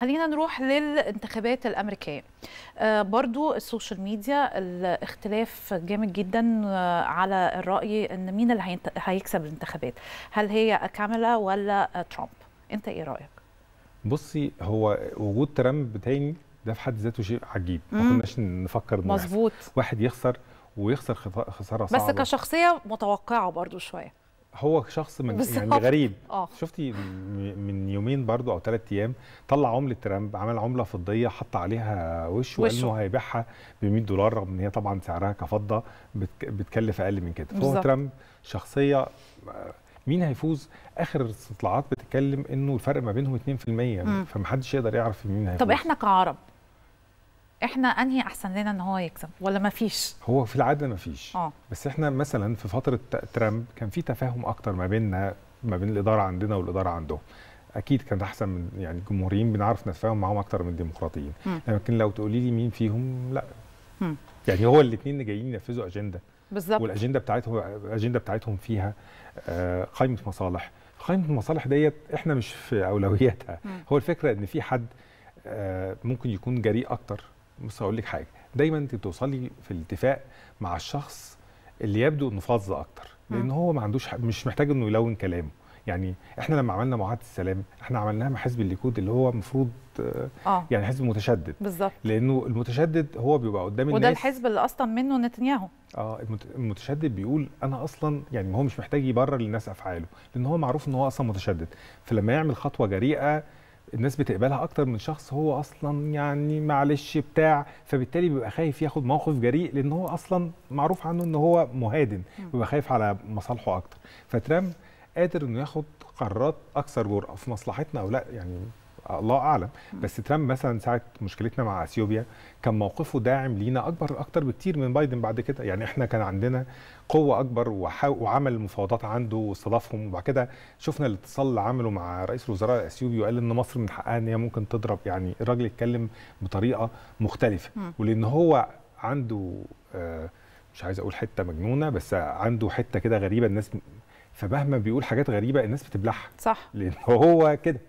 خلينا نروح للانتخابات الامريكيه آه برضو السوشيال ميديا الاختلاف جامد جدا آه على الراي ان مين اللي هيكسب الانتخابات هل هي كاميلا ولا ترامب انت ايه رايك بصي هو وجود ترامب تاني ده في حد ذاته شيء عجيب ما كناش نفكر انه مظبوط واحد يخسر ويخسر خساره صعبه بس كشخصيه متوقعه برضو شويه هو شخص من يعني غريب آه. شفتي من يومين برضو او ثلاث ايام طلع عمله ترامب عمل عمله فضيه حط عليها وش وقال انه هيبيعها ب 100 دولار رغم ان هي طبعا سعرها كفضه بتكلف اقل من كده فهو ترامب شخصيه مين هيفوز اخر الاستطلاعات بتتكلم انه الفرق ما بينهم 2% فمحدش يقدر يعرف مين هيفوز طب احنا كعرب احنا انهي احسن لنا ان هو يكسب ولا ما فيش هو في العاده ما فيش آه. بس احنا مثلا في فتره ترامب كان في تفاهم اكتر ما بيننا ما بين الاداره عندنا والاداره عندهم اكيد كان احسن من يعني الجمهوريين بنعرف نتفاهم معاهم اكتر من الديمقراطيين يعني لكن لو تقولي لي مين فيهم لا مم. يعني هو الاثنين جايين ينفذوا اجنده بالظبط والاجنده بتاعتهم الاجنده بتاعتهم فيها آه، قائمه مصالح قائمه المصالح ديت احنا مش في اولوياتها مم. هو الفكره ان في حد آه، ممكن يكون جريء اكتر بص اقول لك حاجه دايما انت بتوصلي في الاتفاق مع الشخص اللي يبدو انه فظ اكتر لان هو ما عندوش مش محتاج انه يلون كلامه يعني احنا لما عملنا معاهده السلام احنا عملناها مع حزب الليكود اللي هو المفروض آه،, آه. يعني حزب متشدد بالظبط لانه المتشدد هو بيبقى قدام الناس وده الحزب اللي اصلا منه نتنياهو اه المتشدد بيقول انا اصلا يعني هو مش محتاج يبرر للناس افعاله لان هو معروف ان هو اصلا متشدد فلما يعمل خطوه جريئه الناس بتقبلها اكتر من شخص هو اصلا يعني معلش بتاع فبالتالي بيبقى خايف ياخد موقف جريء لان هو اصلا معروف عنه ان هو مهادن بيبقى خايف على مصالحه اكتر فترامب قادر انه ياخد قرارات اكثر جرأه في مصلحتنا او لا يعني الله اعلم بس ترامب مثلا ساعه مشكلتنا مع اثيوبيا كان موقفه داعم لينا اكبر اكتر بكتير من بايدن بعد كده يعني احنا كان عندنا قوه اكبر وعمل مفاوضات عنده واستضافهم وبعد كده شفنا الاتصال اللي عمله مع رئيس الوزراء الاثيوبي وقال ان مصر من حقها ان هي ممكن تضرب يعني الراجل اتكلم بطريقه مختلفه ولان هو عنده آه، مش عايز اقول حته مجنونه بس عنده حته كده غريبه الناس فمهما بيقول حاجات غريبه الناس بتبلعها صح لان هو كده